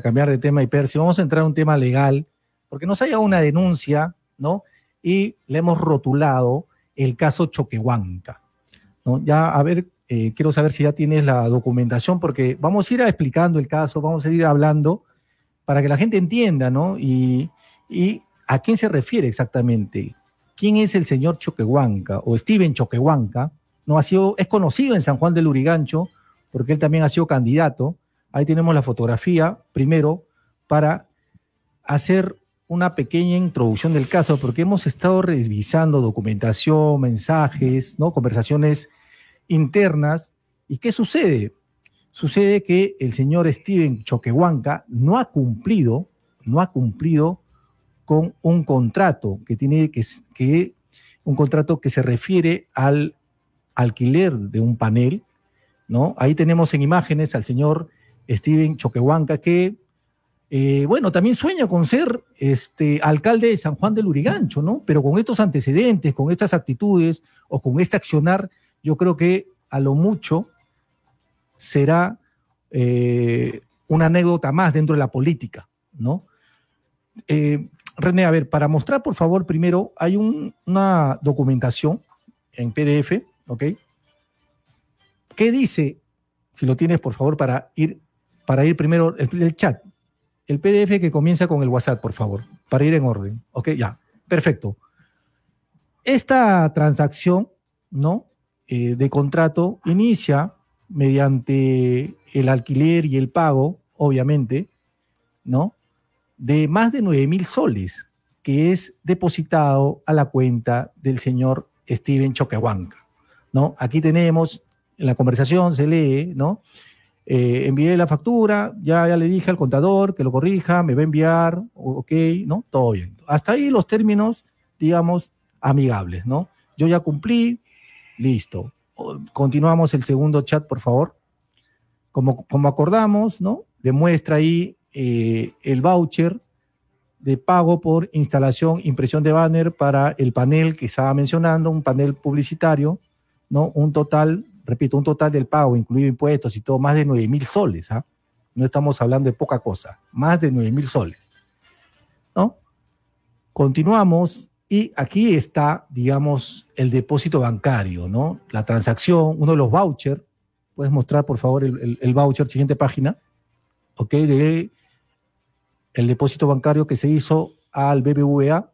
cambiar de tema y Percy, vamos a entrar a un tema legal, porque nos ha llegado una denuncia, ¿no? Y le hemos rotulado el caso Choquehuanca, ¿no? Ya, a ver, eh, quiero saber si ya tienes la documentación, porque vamos a ir explicando el caso, vamos a ir hablando para que la gente entienda, ¿no? Y, y a quién se refiere exactamente. ¿Quién es el señor Choquehuanca o Steven Choquehuanca? No ha sido, es conocido en San Juan del Urigancho, porque él también ha sido candidato Ahí tenemos la fotografía primero para hacer una pequeña introducción del caso, porque hemos estado revisando documentación, mensajes, ¿no? conversaciones internas. ¿Y qué sucede? Sucede que el señor Steven Choquehuanca no ha cumplido, no ha cumplido con un contrato que tiene que, que un contrato que se refiere al alquiler de un panel, ¿no? Ahí tenemos en imágenes al señor Steven Choquehuanca, que, eh, bueno, también sueña con ser este, alcalde de San Juan del Urigancho, ¿no? Pero con estos antecedentes, con estas actitudes o con este accionar, yo creo que a lo mucho será eh, una anécdota más dentro de la política, ¿no? Eh, René, a ver, para mostrar, por favor, primero, hay una documentación en PDF, ¿ok? ¿Qué dice? Si lo tienes, por favor, para ir para ir primero el, chat. El PDF que comienza con el WhatsApp, por favor, para ir en orden. Ok, ya, perfecto. Esta transacción, ¿no? Eh, de contrato inicia mediante el alquiler y el pago, obviamente, ¿no? De más de 9 mil soles que es depositado a la cuenta del señor Steven Choquehuanca, ¿no? Aquí tenemos, en la conversación se lee, ¿no? Eh, envié la factura, ya, le dije al contador que lo corrija, me va a enviar, ok, ¿no? Todo bien. Hasta ahí los términos, digamos, amigables, ¿no? Yo ya cumplí, listo. Continuamos el segundo chat, por favor. Como, como acordamos, ¿no? Demuestra ahí eh, el voucher de pago por instalación, impresión de banner para el panel que estaba mencionando, un panel publicitario, ¿no? Un total repito, un total del pago, incluido impuestos y todo, más de 9 mil soles. ¿ah? No estamos hablando de poca cosa, más de 9 mil soles. ¿no? Continuamos y aquí está, digamos, el depósito bancario, ¿no? La transacción, uno de los vouchers. ¿Puedes mostrar, por favor, el, el voucher? Siguiente página. ¿Ok? De el depósito bancario que se hizo al BBVA.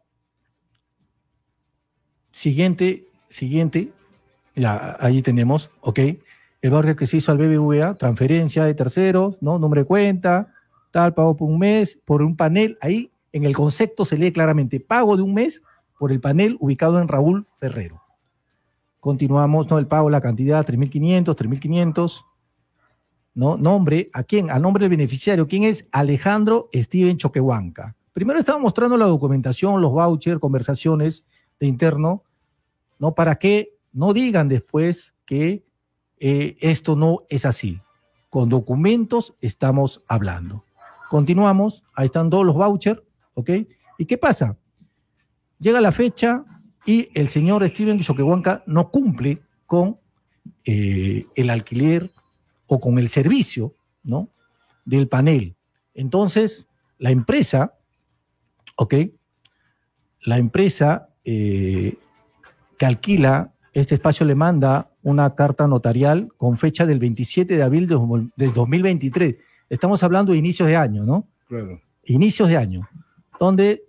Siguiente, siguiente. Ya, ahí tenemos, ok. El barrio que se hizo al BBVA, transferencia de terceros, ¿no? Nombre de cuenta, tal, pago por un mes, por un panel. Ahí en el concepto se lee claramente, pago de un mes por el panel ubicado en Raúl Ferrero. Continuamos, ¿no? El pago, la cantidad, 3.500, 3.500. ¿no? Nombre, ¿a quién? Al nombre del beneficiario. ¿Quién es? Alejandro Steven Choquehuanca. Primero estaba mostrando la documentación, los vouchers, conversaciones de interno, ¿no? Para qué no digan después que eh, esto no es así. Con documentos estamos hablando. Continuamos, ahí están todos los vouchers, ¿ok? ¿Y qué pasa? Llega la fecha y el señor Steven Choquehuanca no cumple con eh, el alquiler o con el servicio, ¿no? Del panel. Entonces, la empresa, ¿ok? La empresa eh, que alquila este espacio le manda una carta notarial con fecha del 27 de abril de 2023. Estamos hablando de inicios de año, ¿no? Claro. Inicios de año, donde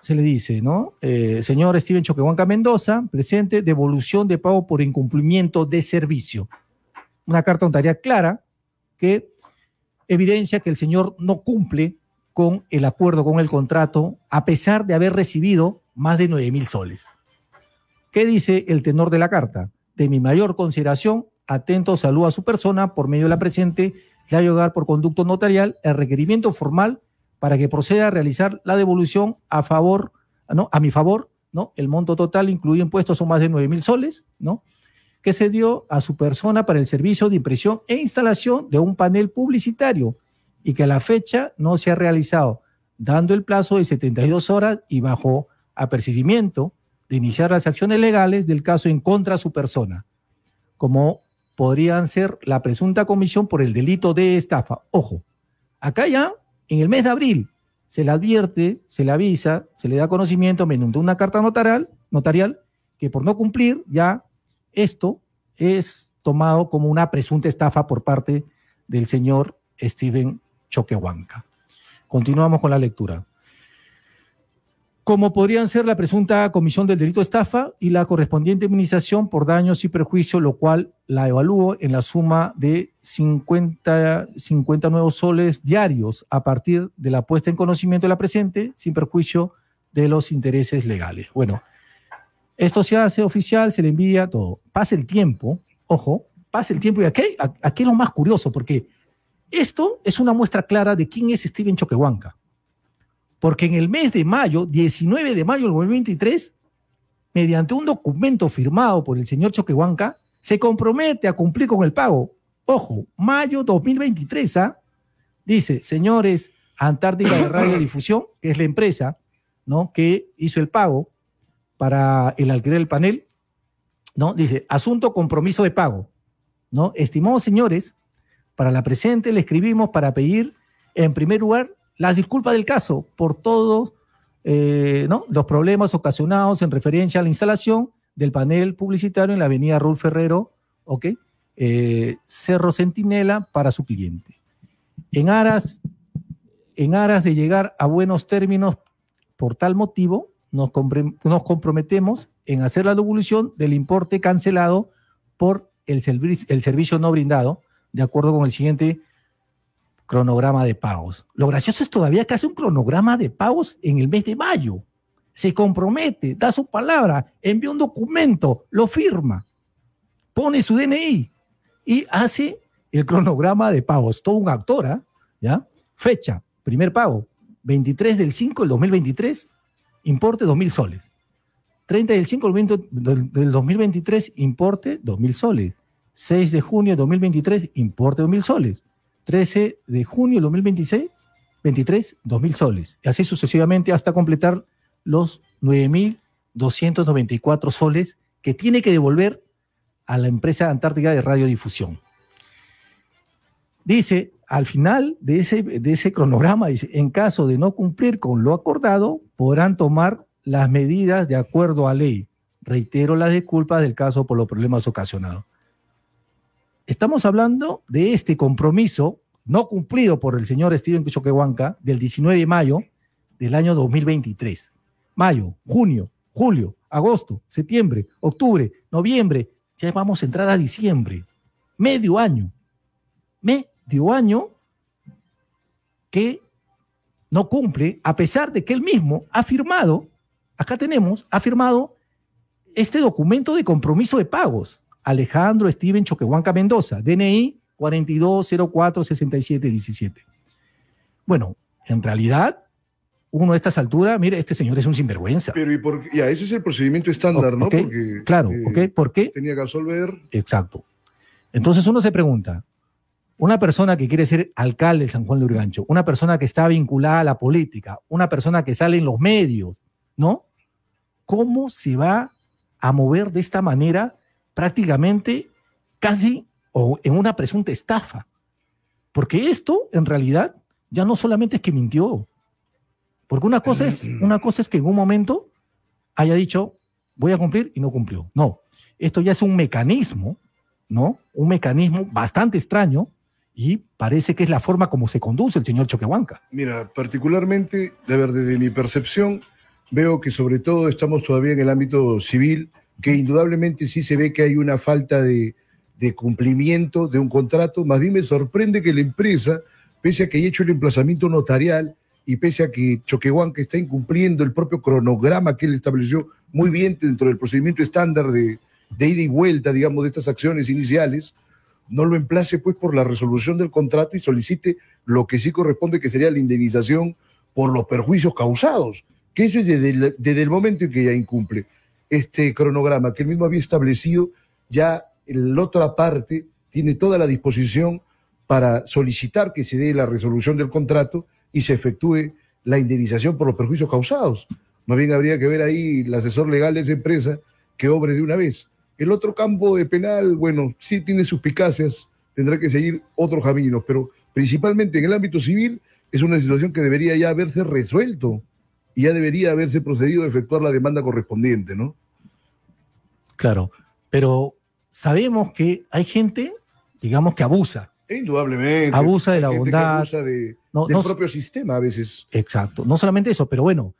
se le dice, ¿no? Eh, señor Steven Choquehuanca Mendoza, presente, devolución de pago por incumplimiento de servicio. Una carta notarial clara que evidencia que el señor no cumple con el acuerdo, con el contrato, a pesar de haber recibido más de 9 mil soles. ¿Qué dice el tenor de la carta? De mi mayor consideración, atento saludo a su persona por medio de la presente, le ha por conducto notarial el requerimiento formal para que proceda a realizar la devolución a favor, ¿no? A mi favor, ¿no? El monto total incluido impuestos son más de 9 mil soles, ¿no? Que se dio a su persona para el servicio de impresión e instalación de un panel publicitario y que a la fecha no se ha realizado, dando el plazo de 72 horas y bajo apercibimiento de iniciar las acciones legales del caso en contra de su persona, como podrían ser la presunta comisión por el delito de estafa. Ojo, acá ya en el mes de abril se le advierte, se le avisa, se le da conocimiento mediante una carta notarial, notarial que por no cumplir ya esto es tomado como una presunta estafa por parte del señor Steven Choquehuanca. Continuamos con la lectura como podrían ser la presunta comisión del delito de estafa y la correspondiente indemnización por daños y perjuicios, lo cual la evalúo en la suma de 50, 50 nuevos soles diarios a partir de la puesta en conocimiento de la presente, sin perjuicio de los intereses legales. Bueno, esto se hace oficial, se le envía todo. Pasa el tiempo, ojo, pasa el tiempo y aquí, aquí es lo más curioso, porque esto es una muestra clara de quién es Steven Choquehuanca. Porque en el mes de mayo, 19 de mayo del 2023, mediante un documento firmado por el señor Choquehuanca, se compromete a cumplir con el pago. Ojo, mayo 2023, ¿ah? Dice, señores, Antártica de Radio Difusión, que es la empresa, ¿no? Que hizo el pago para el alquiler del panel, ¿no? Dice, asunto compromiso de pago, ¿no? Estimados señores, para la presente le escribimos para pedir, en primer lugar, las disculpas del caso por todos eh, los problemas ocasionados en referencia a la instalación del panel publicitario en la avenida Raúl Ferrero, ¿ok? Eh, Cerro Centinela para su cliente. En aras, en aras de llegar a buenos términos por tal motivo, nos, comprometemos en hacer la devolución del importe cancelado por el, el servicio no brindado, de acuerdo con el siguiente Cronograma de pagos. Lo gracioso es todavía que hace un cronograma de pagos en el mes de mayo. Se compromete, da su palabra, envía un documento, lo firma, pone su DNI y hace el cronograma de pagos. Todo un actor, ¿ah? ¿ya? Fecha, primer pago, 23 del 5 del 2023, importe 2.000 soles. 30 del 5 del 2023, importe 2.000 soles. 6 de junio de 2023, importe 2.000 soles. 13 de junio de 2026, 23, 2.000 soles. Y así sucesivamente hasta completar los 9.294 soles que tiene que devolver a la empresa Antártica de Radiodifusión. Dice, al final de ese, de ese cronograma, dice, en caso de no cumplir con lo acordado, podrán tomar las medidas de acuerdo a ley. Reitero las disculpas del caso por los problemas ocasionados. Estamos hablando de este compromiso no cumplido por el señor Steven Choquehuanca del 19 de mayo del año 2023. Mayo, junio, julio, agosto, septiembre, octubre, noviembre, ya vamos a entrar a diciembre. Medio año. Medio año que no cumple, a pesar de que él mismo ha firmado, acá tenemos, ha firmado este documento de compromiso de pagos. Alejandro Steven Choquehuanca Mendoza, DNI 42046717. Bueno, en realidad, uno a estas alturas, mire, este señor es un sinvergüenza. Pero y por, ese es el procedimiento estándar, ¿no? Porque, claro, eh, ¿por qué? Tenía que resolver. Exacto. Entonces uno se pregunta, una persona que quiere ser alcalde de San Juan de Urgancho, una persona que está vinculada a la política, una persona que sale en los medios, ¿no? ¿Cómo se va a mover de esta manera prácticamente casi o en una presunta estafa. Porque esto, en realidad, ya no solamente es que mintió. Porque una cosa es, mm. una cosa es que en un momento haya dicho, voy a cumplir y no cumplió. No, esto ya es un mecanismo, ¿no? Un mecanismo bastante extraño y parece que es la forma como se conduce el señor Choquehuanca. Mira, particularmente, de ver, desde mi percepción, veo que sobre todo estamos todavía en el ámbito civil que indudablemente sí se ve que hay una falta de, cumplimiento de un contrato. Más bien me sorprende que la empresa, pese a que haya hecho el emplazamiento notarial y pese a que que está incumpliendo el propio cronograma que él estableció muy bien dentro del procedimiento estándar de, ida y vuelta, digamos, de estas acciones iniciales, no lo emplace pues por la resolución del contrato y solicite lo que sí corresponde que sería la indemnización por los perjuicios causados, que eso es desde el, desde el momento en que ya incumple este cronograma que él mismo había establecido, ya la otra parte tiene toda la disposición para solicitar que se dé la resolución del contrato y se efectúe la indemnización por los perjuicios causados. Más bien habría que ver ahí el asesor legal de esa empresa que obre de una vez. El otro campo de penal, bueno, sí tiene suspicacias, tendrá que seguir otros caminos, pero principalmente en el ámbito civil es una situación que debería ya haberse resuelto y ya debería haberse procedido a efectuar la demanda correspondiente, ¿no? Claro, pero sabemos que hay gente, digamos, que abusa. Indudablemente. Abusa de la bondad. Abusa de, del propio sistema a veces. Exacto. No solamente eso, pero bueno,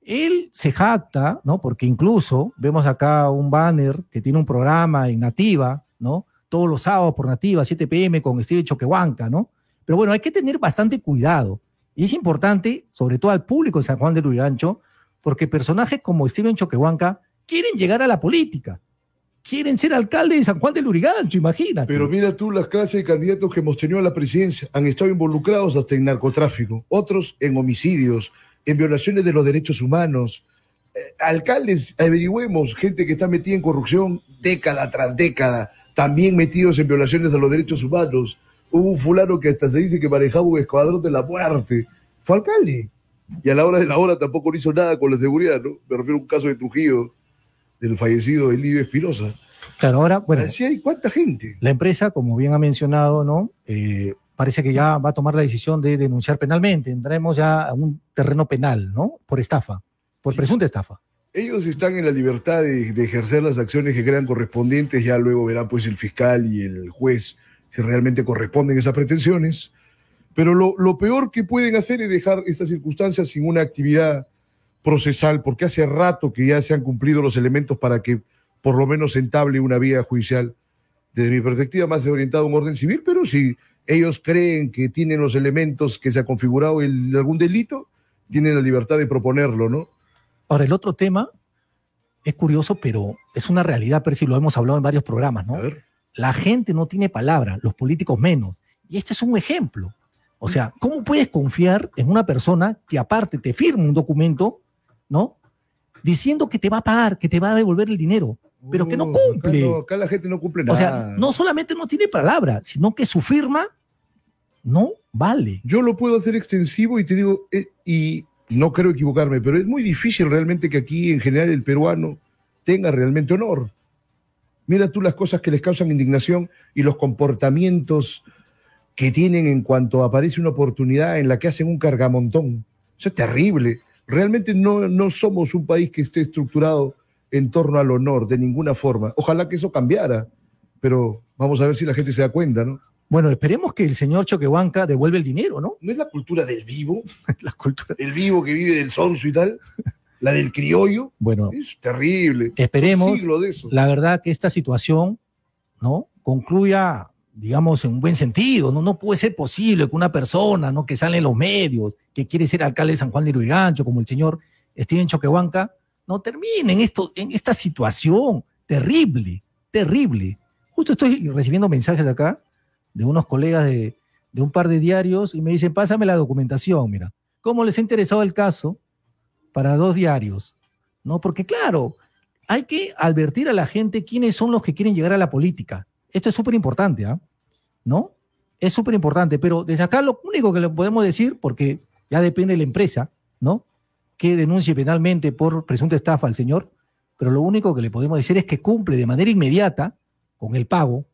él se jacta, ¿no? Porque incluso vemos acá un banner que tiene un programa en Nativa, ¿no? Todos los sábados por Nativa, 7 pm con Steve Choquehuanca, ¿no? Pero bueno, hay que tener bastante cuidado. Y es importante, sobre todo al público de San Juan de Lurigancho, porque personajes como Steven Choquehuanca quieren llegar a la política quieren ser alcalde de San Juan del Lurigancho, imagínate. Pero mira tú las clases de candidatos que hemos tenido a la presidencia, han estado involucrados hasta en narcotráfico, otros en homicidios, en violaciones de los derechos humanos. Eh, alcaldes, averigüemos, gente que está metida en corrupción década tras década, también metidos en violaciones a los derechos humanos. Hubo un fulano que hasta se dice que manejaba un escuadrón de la muerte. Fue alcalde. Y a la hora de la hora tampoco hizo nada con la seguridad, ¿no? Me refiero a un caso de Trujillo del fallecido Elidio Espirosa. Claro, ahora, bueno. Así hay cuánta gente. La empresa, como bien ha mencionado, ¿no? Eh, parece que ya va a tomar la decisión de denunciar penalmente. Entraremos ya a un terreno penal, ¿no? Por estafa, por presunta estafa. Ellos están en la libertad de, ejercer las acciones que crean correspondientes, ya luego verán pues el fiscal y el juez si realmente corresponden esas pretensiones. Pero lo, lo peor que pueden hacer es dejar estas circunstancias sin una actividad procesal, porque hace rato que ya se han cumplido los elementos para que por lo menos entable una vía judicial. Desde mi perspectiva, más orientado a un orden civil, pero si ellos creen que tienen los elementos que se ha configurado el, algún delito, tienen la libertad de proponerlo, ¿no? Ahora, el otro tema es curioso, pero es una realidad, pero si lo hemos hablado en varios programas, ¿no? La gente no tiene palabra, los políticos menos. Y este es un ejemplo. O sea, ¿cómo puedes confiar en una persona que aparte te firma un documento ¿no? Diciendo que te va a pagar, que te va a devolver el dinero, pero que no cumple. Acá, no, la gente no cumple nada. O sea, no solamente no tiene palabra, sino que su firma no vale. Yo lo puedo hacer extensivo y te digo, eh, y no creo equivocarme, pero es muy difícil realmente que aquí en general el peruano tenga realmente honor. Mira tú las cosas que les causan indignación y los comportamientos que tienen en cuanto aparece una oportunidad en la que hacen un cargamontón. Eso es terrible realmente no, no somos un país que esté estructurado en torno al honor de ninguna forma. Ojalá que eso cambiara, pero vamos a ver si la gente se da cuenta, ¿no? Bueno, esperemos que el señor Choquehuanca devuelva el dinero, ¿no? ¿No es la cultura del vivo? la cultura. El vivo que vive del sonso y tal. La del criollo. Bueno. Es terrible. Esperemos. de eso. La verdad que esta situación, ¿no? Concluya digamos, en un buen sentido. No, no puede ser posible que una persona ¿no? que sale en los medios, que quiere ser alcalde de San Juan de Gancho, como el señor Steven Choquehuanca, no termine en, esto, en esta situación terrible, terrible. Justo estoy recibiendo mensajes acá de unos colegas de, un par de diarios y me dicen, pásame la documentación, mira. ¿Cómo les ha interesado el caso para dos diarios? ¿No? Porque claro, hay que advertir a la gente quiénes son los que quieren llegar a la política esto es súper importante, ¿ah? ¿No? Es súper importante, pero desde acá lo único que le podemos decir, porque ya depende de la empresa, ¿no? Que denuncie penalmente por presunta estafa al señor, pero lo único que le podemos decir es que cumple de manera inmediata con el pago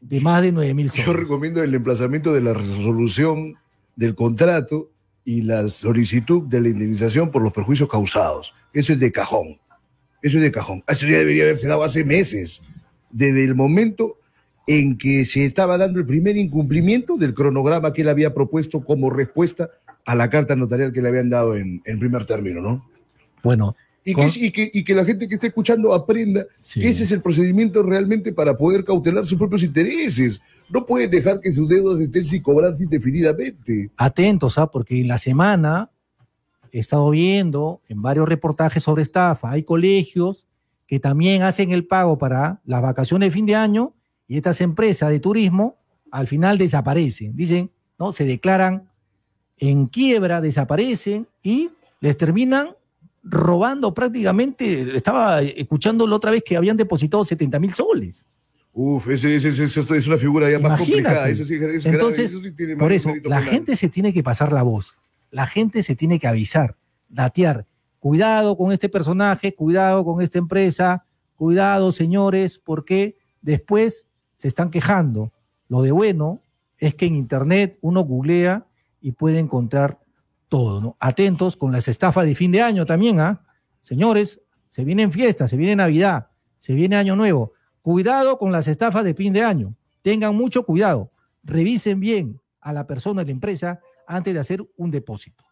de más de nueve mil Yo recomiendo el emplazamiento de la resolución del contrato y la solicitud de la indemnización por los perjuicios causados. Eso es de cajón. Eso es de cajón. Eso ya debería haberse dado hace meses. Desde el momento en que se estaba dando el primer incumplimiento del cronograma que él había propuesto como respuesta a la carta notarial que le habían dado en, primer término, ¿no? Bueno. Y, que, la gente que está escuchando aprenda que ese es el procedimiento realmente para poder cautelar sus propios intereses. No puede dejar que sus deudas estén sin cobrarse indefinidamente. Atentos, ¿ah? porque en la semana he estado viendo en varios reportajes sobre estafa, hay colegios que también hacen el pago para las vacaciones de fin de año y estas empresas de turismo al final desaparecen, dicen, ¿no? Se declaran en quiebra, desaparecen y les terminan robando prácticamente, estaba escuchando la otra vez que habían depositado 70 mil soles. Uf, ese, es una figura ya más complicada. Entonces, Eso por eso, la gente se tiene que pasar la voz, la gente se tiene que avisar, datear. Cuidado con este personaje, cuidado con esta empresa, cuidado señores, porque después se están quejando. Lo de bueno es que en Internet uno googlea y puede encontrar todo. Atentos con las estafas de fin de año también, ¿ah? Señores, se vienen fiestas, se viene Navidad, se viene Año Nuevo. Cuidado con las estafas de fin de año. Tengan mucho cuidado. Revisen bien a la persona de la empresa antes de hacer un depósito.